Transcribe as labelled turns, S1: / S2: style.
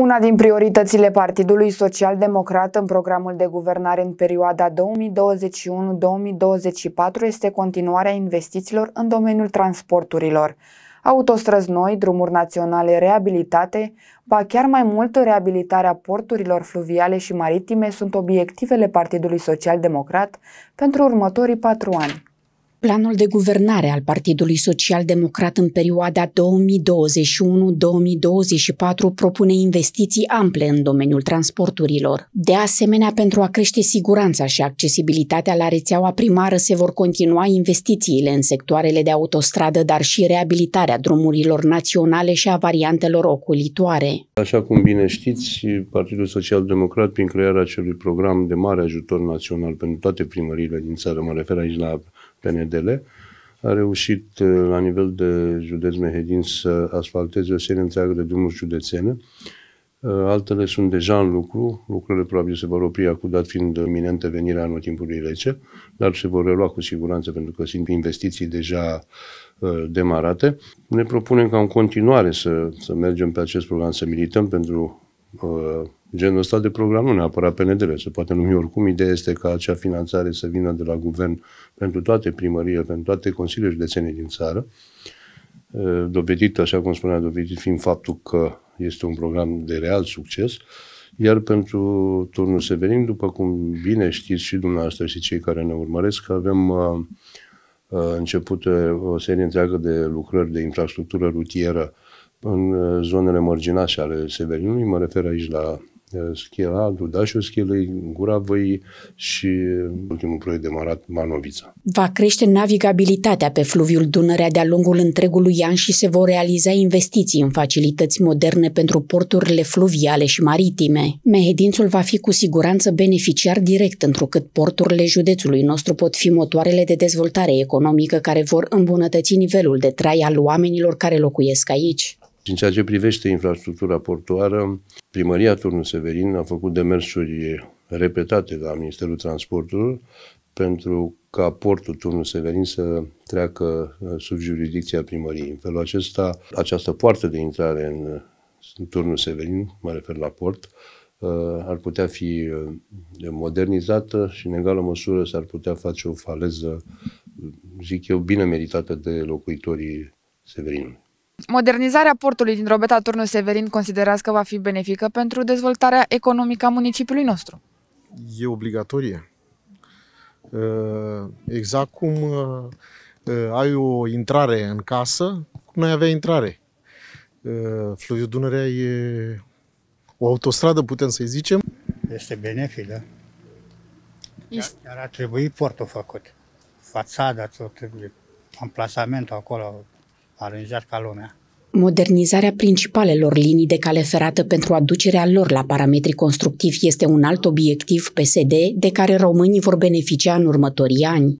S1: Una din prioritățile Partidului Social-Democrat în programul de guvernare în perioada 2021-2024 este continuarea investițiilor în domeniul transporturilor. Autostrăzi noi, drumuri naționale reabilitate, ba chiar mai mult reabilitarea porturilor fluviale și maritime sunt obiectivele Partidului Social-Democrat pentru următorii patru ani.
S2: Planul de guvernare al Partidului Social Democrat în perioada 2021-2024 propune investiții ample în domeniul transporturilor. De asemenea, pentru a crește siguranța și accesibilitatea la rețeaua primară se vor continua investițiile în sectoarele de autostradă, dar și reabilitarea drumurilor naționale și a variantelor ocolitoare.
S3: Așa cum bine știți, Partidul Social Democrat, prin crearea acelui program de mare ajutor național pentru toate primăriile din țară, mă refer aici la PNDL, a reușit eh, la nivel de județ Mehedin să asfalteze o serie întreagă de drumuri județene. Eh, altele sunt deja în lucru, lucrurile probabil se vor opri acum, dat fiind iminentă venirea anotimpului rece, dar se vor relua cu siguranță pentru că sunt investiții deja Uh, demarate. Ne propunem ca în continuare să, să mergem pe acest program, să milităm pentru uh, genul ăsta de program, nu neapărat PNDL, se poate numi oricum. Ideea este ca acea finanțare să vină de la guvern pentru toate primările, pentru toate consiliile județene din țară. Uh, dovedit, așa cum spunea, dovedit fiind faptul că este un program de real succes, iar pentru turnul Severin, după cum bine știți și dumneavoastră și cei care ne urmăresc, avem uh, începute o serie întreagă de lucrări de infrastructură rutieră în zonele marginale ale Severinului, mă refer aici la Schela, Dudașul Schelei, Gura Văii și ultimul proiect demarat, Manovița.
S2: Va crește navigabilitatea pe fluviul Dunărea de-a lungul întregului an și se vor realiza investiții în facilități moderne pentru porturile fluviale și maritime. Mehedințul va fi cu siguranță beneficiar direct, întrucât porturile județului nostru pot fi motoarele de dezvoltare economică care vor îmbunătăți nivelul de trai al oamenilor care locuiesc aici.
S3: În ceea ce privește infrastructura portoară, primăria Turnul Severin a făcut demersuri repetate la Ministerul Transportului, pentru ca portul Turnul Severin să treacă uh, sub jurisdicția primăriei. În felul acesta, această poartă de intrare în uh, Turnul Severin, mă refer la port, uh, ar putea fi modernizată și în egală măsură s-ar putea face o faleză, zic eu, bine meritată de locuitorii Severinului.
S1: Modernizarea portului din Robeta turnu Severin considerați că va fi benefică pentru dezvoltarea economică a municipiului nostru?
S3: E obligatorie.
S2: Ă, exact cum ă, ă, ai o intrare
S3: în casă,
S2: cum noi avea intrare. Fluviul Dunărea e o autostradă, putem să-i zicem.
S3: Este benefică. da. Dar ar trebui portul făcut. Fațada, tot, amplasamentul acolo, aranjat ca lumea.
S2: Modernizarea principalelor linii de cale ferată pentru aducerea lor la parametri constructivi este un alt obiectiv PSD de care românii vor beneficia în următorii ani.